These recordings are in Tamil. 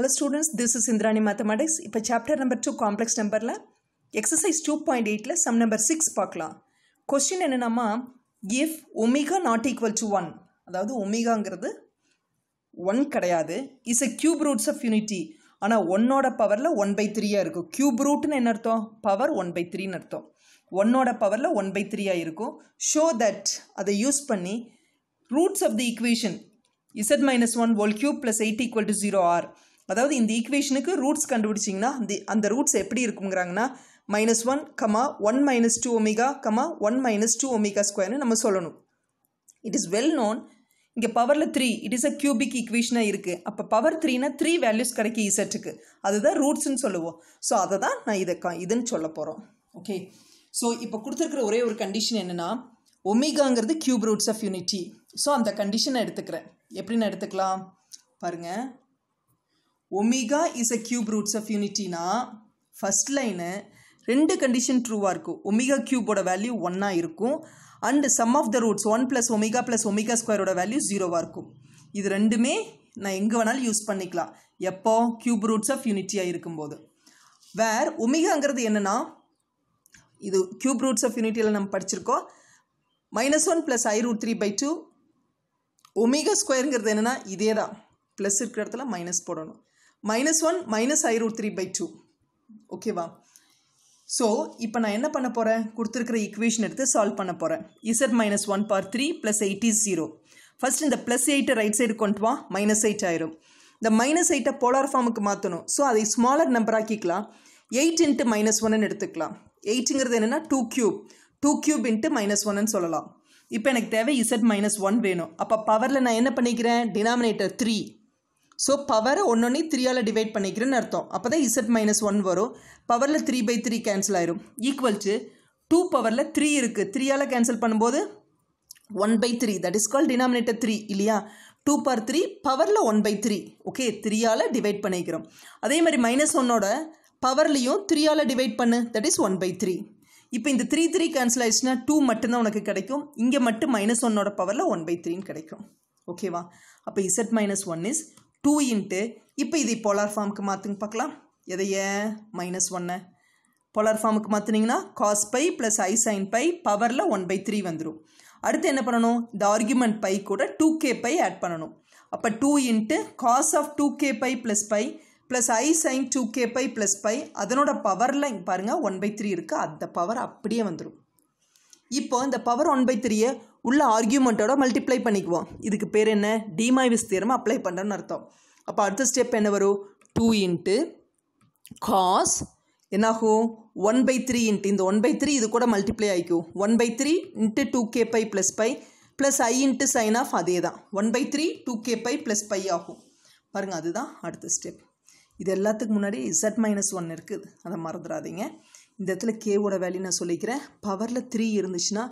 hello students this is Indirani mathematics இப்போ சாப்டர் நம்பர் டூ காம்ப்ளெக்ஸ் நம்பரில் எக்ஸசைஸ் டூ பாயிண்ட் எயிட்டில் சம் நம்பர் சிக்ஸ் பார்க்கலாம் கொஸ்டின் என்னென்னமா if omega not equal to one அதாவது ஒமிகாங்கிறது ஒன் கிடையாது is a cube roots of unity ஆனால் ஒன்னோட பவரில் ஒன் பை த்ரீயாக இருக்கும் க்யூப் ரூட்னு என்ன அர்த்தம் பவர் ஒன் பை த்ரீன்னு அர்த்தம் ஒன்னோட பவரில் ஒன் பை த்ரீயாக இருக்கும் ஷோ தட் அதை யூஸ் பண்ணி roots of the equation z minus one whole cube plus eight equal to zero or அதாவது இந்த ஈக்குவேஷனுக்கு ரூட்ஸ் கண்டுபிடிச்சிங்கன்னா அந்த அந்த ரூட்ஸ் எப்படி இருக்குங்கிறாங்கன்னா minus one comma one minus two omega comma one minus two omega ஸ்கொயர்னு நம்ம சொல்லணும் இட் இஸ் வெல் நோன் இங்கே பவரில் three it is a cubic ஈக்குவேஷனாக இருக்குது அப்போ பவர் த்ரீனா த்ரீ வேல்யூஸ் கிடைக்கும் இசட்டுக்கு e அதுதான் ரூட்ஸ்னு சொல்லுவோம் ஸோ அதை தான் நான் இதை இதுன்னு சொல்ல போகிறோம் ஓகே ஸோ இப்போ கொடுத்துருக்குற ஒரே ஒரு கண்டிஷன் என்னென்னா ஒமிகாங்கிறது cube roots of unity so அந்த கண்டிஷனை எடுத்துக்கிறேன் எப்படின்னு எடுத்துக்கலாம் பாருங்கள் omega is a cube roots of யூனிட்டினா ஃபஸ்ட் லைனு ரெண்டு கண்டிஷன் ட்ரூவாக இருக்கும் ஒமிகா க்யூபோட வேல்யூ ஒன்னாக இருக்கும் and sum of the roots one plus omega plus omega ஸ்கொயரோட வேல்யூ ஜீரோவாக இருக்கும் இது ரெண்டுமே நான் எங்கே வேணாலும் யூஸ் பண்ணிக்கலாம் எப்போ க்யூப் ரூட்ஸ் ஆஃப் யூனிட்டியாக இருக்கும்போது வேர் ஒமிகாங்கிறது என்னென்னா இது க்யூப் ரூட்ஸ் ஆஃப் யூனிட்டியில் நம்ம படிச்சிருக்கோம் minus one plus i root three by two omega ஸ்கொயருங்கிறது என்னென்னா இதே தான் ப்ளஸ் இருக்கிற இடத்துல மைனஸ் போடணும் minus one minus i root three by two ஓகேவா ஸோ இப்போ நான் என்ன பண்ண போகிறேன் கொடுத்துருக்குற ஈக்குவேஷன் எடுத்து சால்வ் பண்ண போகிறேன் z minus one power three plus eight is zero first இந்த ப்ளஸ் எயிட்டை ரைட் சைடு கொண்டு வா மைனஸ் எயிட் ஆயிரும் இந்த மைனஸ் எயிட்டை போலார் ஃபார்முக்கு மாற்றணும் ஸோ அதை ஸ்மாலர் நம்பர் ஆக்கிக்கலாம் எயிட் இன்ட்டு மைனஸ் ஒன்னு எடுத்துக்கலாம் எயிட்டுங்கிறது என்னென்னா two cube two cube into minus ஒன்னு சொல்லலாம் இப்போ எனக்கு தேவை இசட் மைனஸ் ஒன் வேணும் அப்போ பவரில் நான் என்ன பண்ணிக்கிறேன் டினாமினேட்டர் த்ரீ ஸோ பவரை ஒன்றொன்னே த்ரீயால் டிவைட் பண்ணிக்கிறேன்னு அர்த்தம் அப்போ தான் இசட் மைனஸ் ஒன் வரும் பவரில் த்ரீ பை த்ரீ கேன்சல் ஆயிரும் ஈக்குவல்ச்சு டூ பவரில் த்ரீ இருக்குது த்ரீயால் கேன்சல் பண்ணும்போது one by three that is call denominator three இல்லையா டூ பவர் த்ரீ பவரில் ஒன் பை த்ரீ ஓகே த்ரீயால் டிவைட் பண்ணிக்கிறோம் அதே மாதிரி மைனஸ் ஒன்னோட பவர்லேயும் த்ரீயால் டிவைட் பண்ணு that is one by three இப்போ இந்த த்ரீ த்ரீ கேன்சல் ஆயிடுச்சுன்னா டூ மட்டும்தான் உனக்கு கிடைக்கும் இங்கே மட்டும் மைனஸ் ஒன்னோட பவரில் ஒன் பை த்ரீன்னு கிடைக்கும் ஓகேவா அப்போ z minus one is two into இப்போ இது போலார் ஃபார்முக்கு மாற்றுங்க பார்க்கலாம் எதைய மைனஸ் ஒன்னு போலார் ஃபார்முக்கு மாற்றினீங்கன்னா cos pi plus i sine pi பவரில் ஒன் பை த்ரீ வந்துடும் அடுத்து என்ன பண்ணணும் இந்த ஆர்குமெண்ட் பை கூட டூ கே பை ஆட் பண்ணணும் அப்போ two into cos of two k pi plus pi plus i sine two k pi plus pi அதனோட பவரில் இங்கே பாருங்கள் ஒன் பை த்ரீ இருக்குது அந்த பவர் அப்படியே வந்துடும் இப்போ இந்த பவர் ஒன் பை த்ரீயை உள்ள ஆர்கியூமெண்ட்டோட மல்டிப்ளை பண்ணிக்குவோம் இதுக்கு பேர் என்ன டிமைவிஸ் தியரம் அப்ளை பண்ணுறோன்னு அர்த்தம் அப்போ அடுத்த ஸ்டெப் என்ன வரும் டூ இன்ட்டு காஸ் என்னாகும் ஒன் பை த்ரீ இன்ட்டு இந்த ஒன் பை த்ரீ இது கூட மல்டிப்ளை ஆகிக்கும் one by three into two k pi plus pi plus i into sine of அதே தான் one by three two k pi plus pi ஆகும் பாருங்கள் அதுதான் அடுத்த ஸ்டெப் இது எல்லாத்துக்கு முன்னாடி இசட் மைனஸ் ஒன் இருக்குது அதை மறந்துடாதீங்க இந்த இடத்துல கேவோட வேல்யூ நான் சொல்லிக்கிறேன் பவரில் த்ரீ இருந்துச்சுன்னா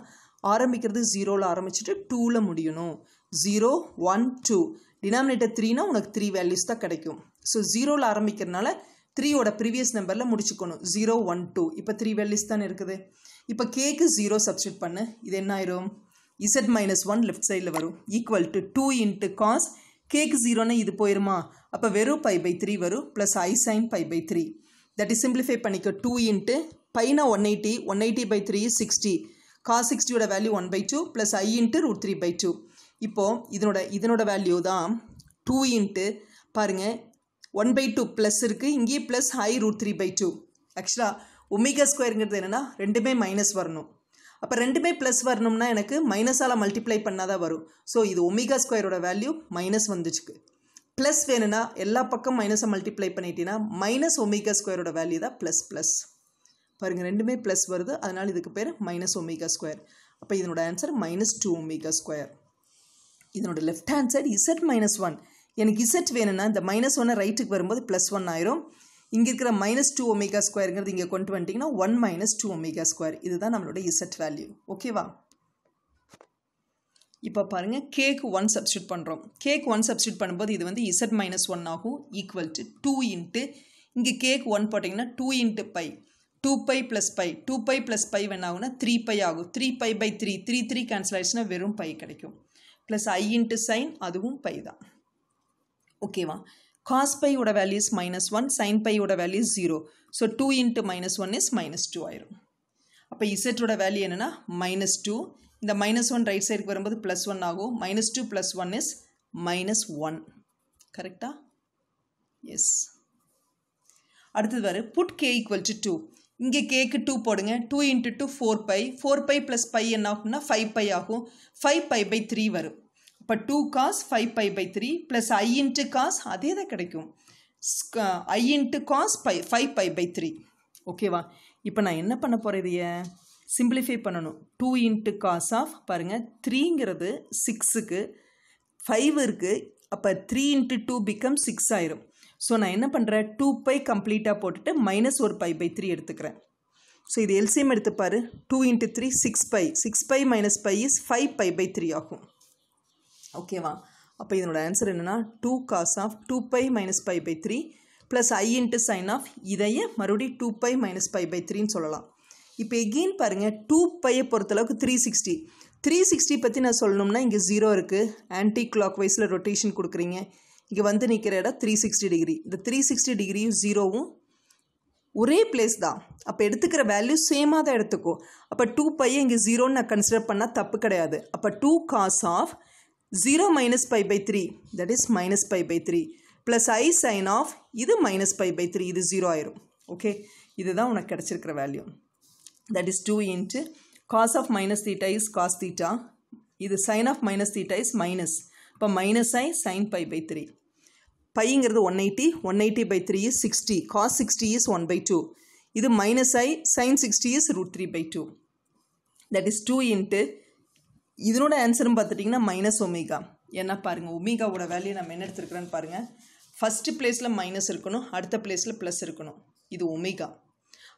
ஆரம்பிக்கிறது ஜீரோவில் ஆரம்பிச்சுட்டு டூவில் முடியணும் ஜீரோ ஒன் டூ டினாமினேட்டர் த்ரீனா உனக்கு த்ரீ வேல்யூஸ் தான் கிடைக்கும் ஸோ ஜீரோவில் ஆரம்பிக்கிறதுனால த்ரீயோட ப்ரீவியஸ் நம்பரில் முடிச்சுக்கணும் ஜீரோ ஒன் டூ இப்போ த்ரீ வேல்யூஸ் தானே இருக்குது இப்போ கேக்கு ஜீரோ சப்ஸ்டியூட் பண்ணு இது என்ன ஆயிரும் இசட் மைனஸ் ஒன் லெஃப்ட் சைடில் வரும் equal to two into cos கேக்கு ஜீரோனா இது போயிருமா அப்போ வெறும் பை பை த்ரீ வரும் plus i sine pi by three that is simplify பண்ணிக்கோ டூ இன்ட்டு பைனா one eighty one eighty by three sixty cos சிக்ஸ்டியோட value one by two plus i into root three by two இப்போது இதனோட இதனோட வேல்யூ தான் டூ இன்ட்டு பாருங்கள் ஒன் பை டூ ப்ளஸ் இருக்குது இங்கேயே plus i root three by two ஆக்சுவலாக ஒமிகா ஸ்கொயருங்கிறது என்னென்னா ரெண்டுமே மைனஸ் வரணும் அப்போ ரெண்டுமே ப்ளஸ் வரணும்னா எனக்கு மைனஸால் மல்டிப்ளை பண்ணால் தான் வரும் ஸோ இது ஒமிகா ஸ்கொயரோட வேல்யூ மைனஸ் வந்துச்சுக்கு ப்ளஸ் வேணும்னா எல்லா பக்கம் மைனஸை மல்டிப்ளை பண்ணிட்டீங்கன்னா மைனஸ் ஒமிகா ஸ்கொயரோட வேல்யூ தான் ப்ளஸ் ப்ளஸ் பாருங்கள் ரெண்டுமே ப்ளஸ் வருது அதனால் இதுக்கு பேர் மைனஸ் ஒமேகா ஸ்கொயர் அப்போ இதனோட answer minus two omega square இதனோட left hand side z minus one எனக்கு இசட் வேணும்னா இந்த மைனஸ் ஒன்னை ரைட்டுக்கு வரும்போது ப்ளஸ் ஒன் ஆயிரும் இங்கே இருக்கிற மைனஸ் டூ ஒமேகா ஸ்கொயருங்கிறது இங்கே கொண்டு வந்துட்டிங்கன்னா one minus two omega square இதுதான் நம்மளோட இசட் வேல்யூ ஓகேவா இப்போ பாருங்கள் கேக்கு ஒன் சப்ஸ்டியூட் பண்ணுறோம் கேக் ஒன் சப்ஸ்டியூட் பண்ணும்போது இது வந்து இசட் மைனஸ் ஒன் ஆகும் ஈக்குவல் டு டூ இன்ட்டு இங்கே கேக் ஒன் போட்டிங்கன்னா two into pi two pi plus pi two pi plus pi வேணாகுன்னா த்ரீ பை ஆகும் three pi by three three three cancel ஆயிடுச்சுன்னா வெறும் பை கிடைக்கும் ப்ளஸ் ஐ இன்ட்டு சைன் அதுவும் பை தான் ஓகேவா காஸ் பையோட வேல்யூஸ் மைனஸ் ஒன் சைன் பையோட values zero so two into minus one is minus two ஆயிரும் அப்போ இசட்டோட வேல்யூ என்னென்னா மைனஸ் டூ இந்த மைனஸ் ஒன் ரைட் சைடுக்கு வரும்போது ப்ளஸ் ஒன் ஆகும் minus two plus one is minus one கரெக்டாக எஸ் அடுத்தது வர put k equal to two இங்கே கேக்கு டூ போடுங்க two into two four pi four pi plus pi என்ன ஆகும்னா ஃபைவ் பை ஆகும் ஃபைவ் பை பை த்ரீ வரும் இப்போ two cos five pi by three plus i into cos அதே தான் கிடைக்கும் i into cos pi five pi by three ஓகேவா இப்போ நான் என்ன பண்ண போகிறேன் இதைய சிம்பிளிஃபை பண்ணணும் டூ இன்ட்டு காஸ் ஆஃப் பாருங்கள் த்ரீங்கிறது சிக்ஸுக்கு ஃபைவ் இருக்குது அப்போ three into two become six ஆயிரும் ஸோ நான் என்ன பண்ணுறேன் டூ பை கம்ப்ளீட்டாக போட்டுட்டு மைனஸ் ஒரு பை பை த்ரீ எடுத்துக்கிறேன் ஸோ இது எல்சிஎம் எடுத்துப்பார் two into three six pi six pi minus pi is five pi by three ஆகும் ஓகேவா அப்போ இதனோட ஆன்சர் என்னென்னா two cos of two pi minus pi by three plus i into sine of இதையே மறுபடியும் டூ பை மைனஸ் பை பை த்ரீன்னு சொல்லலாம் இப்போ எகெயின் பாருங்கள் டூ பையை பொறுத்தளவுக்கு த்ரீ சிக்ஸ்டி த்ரீ சிக்ஸ்டி பற்றி நான் சொல்லணும்னா இங்கே ஜீரோ இருக்குது ஆன்டி கிளாக் வைஸில் ரொட்டேஷன் கொடுக்குறீங்க இங்கே வந்து நிற்கிற இடம் த்ரீ சிக்ஸ்டி டிகிரி இந்த த்ரீ சிக்ஸ்டி டிகிரியும் ஜீரோவும் ஒரே பிளேஸ் தான் அப்போ எடுத்துக்கிற வேல்யூ சேமாக தான் எடுத்துக்கோ அப்போ டூ பையை இங்கே ஜீரோன்னு நான் கன்சிடர் பண்ணால் தப்பு கிடையாது அப்போ two cos of zero minus pi by three that is minus pi by three plus i sine of இது மைனஸ் பை பை த்ரீ இது ஜீரோ ஆயிரும் ஓகே இதுதான் உனக்கு கிடச்சிருக்கிற value that is two into cos of minus theta is cos theta இது sine of minus theta is minus இப்போ minus i sine pi by three பைங்கிறது one eighty one eighty by three is sixty cos sixty is one by two இது minus i sine sixty is root three by two that is two into இதனோட ஆன்சரும் பார்த்துட்டிங்கன்னா மைனஸ் ஒமேகா என்ன பாருங்கள் ஒமேகாவோட வேல்யூ நம்ம என்ன எடுத்துருக்குறேன்னு பாருங்கள் ஃபஸ்ட்டு பிளேஸில் மைனஸ் இருக்கணும் அடுத்த பிளேஸில் ப்ளஸ் இருக்கணும் இது ஒமேகா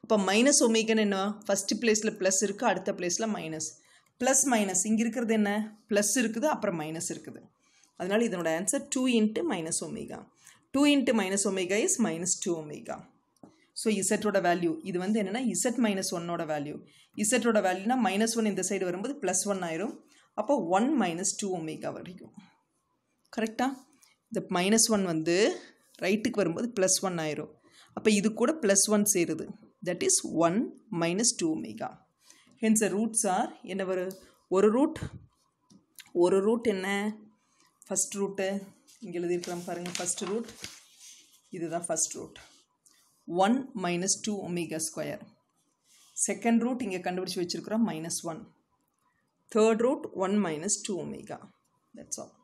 அப்போ மைனஸ் ஒமேகான்னு என்ன ஃபஸ்ட்டு பிளேஸில் ப்ளஸ் இருக்குது அடுத்த பிளேஸில் மைனஸ் ப்ளஸ் மைனஸ் இங்கே இருக்கிறது என்ன ப்ளஸ் இருக்குது அப்புறம் மைனஸ் இருக்குது அதனால் இதனோட answer two into minus omega two into minus omega is minus two omega so இசட்டோட வேல்யூ இது வந்து என்னென்னா இசட் மைனஸ் ஒன்னோட வேல்யூ இசட்டோட வேல்யூனா மைனஸ் ஒன் இந்த சைடு வரும்போது ப்ளஸ் ஒன் ஆயிரும் அப்போ ஒன் மைனஸ் டூ ஒமேகா வரைக்கும் கரெக்டாக இந்த மைனஸ் ஒன் வந்து ரைட்டுக்கு வரும்போது ப்ளஸ் ஒன் ஆயிரும் அப்போ இது கூட ப்ளஸ் ஒன் சேருது that is one minus two omega hence roots are என்ன வரும் ஒரு ரூட் ஒரு ரூட் என்ன ஃபஸ்ட் ரூட்டு இங்கே எழுதியிருக்கலாம் பாருங்கள் ஃபஸ்ட் ரூட் இதுதான் first root one minus two omega square second root இங்கே கண்டுபிடிச்சி வச்சுருக்குறோம் minus one third root one minus two omega that's all